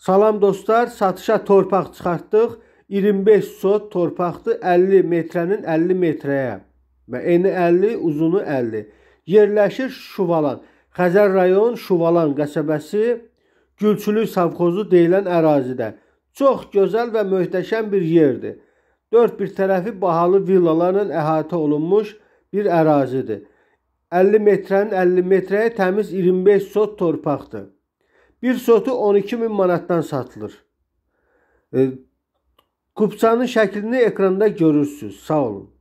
Salam dostlar, satışa torpaq çıxartdıq. 25 sot torpaqdır 50 metrənin 50 metrəyə və eni 50, uzunu 50. Yerləşir Şuvalan, Xəzər rayon Şuvalan qəsəbəsi Gülçülük savxozu deyilən ərazidə. Çox gözəl və möhtəşəm bir yerdir. Dörd bir tərəfi bahalı villalarla əhatə olunmuş bir ərazidir. 50 metrənin 50 metrəyə təmiz 25 sot torpaqdır. Bir sotu 12 min manatdan satılır. E, Kupçanın şəklini ekranda görürsüz. Sağ olun.